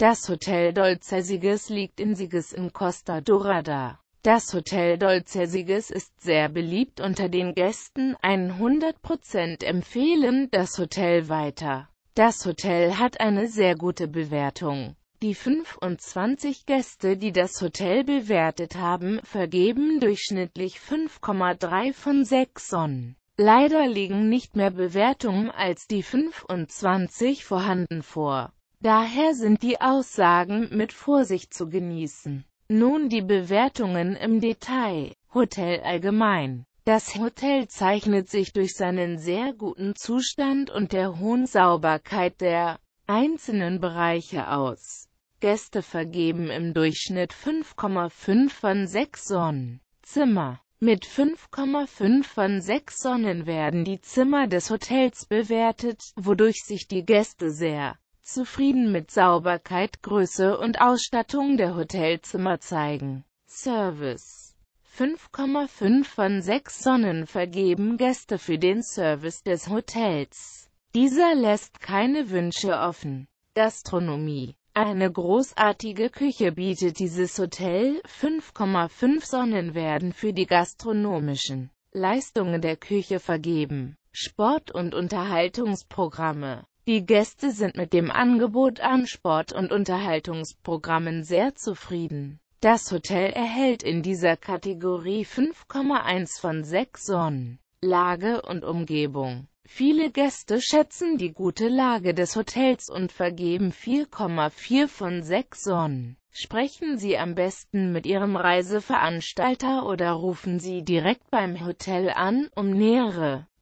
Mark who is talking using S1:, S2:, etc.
S1: Das Hotel Dolcesiges liegt in Siges in Costa Dorada. Das Hotel Dolcesiges ist sehr beliebt unter den Gästen, 100% empfehlen das Hotel weiter. Das Hotel hat eine sehr gute Bewertung. Die 25 Gäste, die das Hotel bewertet haben, vergeben durchschnittlich 5,3 von 6 Sonnen. Leider liegen nicht mehr Bewertungen als die 25 vorhanden vor. Daher sind die Aussagen mit Vorsicht zu genießen. Nun die Bewertungen im Detail. Hotel allgemein. Das Hotel zeichnet sich durch seinen sehr guten Zustand und der hohen Sauberkeit der einzelnen Bereiche aus. Gäste vergeben im Durchschnitt 5,5 von 6 Sonnen. Zimmer Mit 5,5 von 6 Sonnen werden die Zimmer des Hotels bewertet, wodurch sich die Gäste sehr zufrieden mit Sauberkeit, Größe und Ausstattung der Hotelzimmer zeigen. Service 5,5 von 6 Sonnen vergeben Gäste für den Service des Hotels. Dieser lässt keine Wünsche offen. Gastronomie eine großartige Küche bietet dieses Hotel, 5,5 Sonnen werden für die gastronomischen Leistungen der Küche vergeben. Sport- und Unterhaltungsprogramme die Gäste sind mit dem Angebot an Sport- und Unterhaltungsprogrammen sehr zufrieden. Das Hotel erhält in dieser Kategorie 5,1 von 6 Sonnen. Lage und Umgebung Viele Gäste schätzen die gute Lage des Hotels und vergeben 4,4 von 6 Sonnen. Sprechen Sie am besten mit Ihrem Reiseveranstalter oder rufen Sie direkt beim Hotel an, um nähere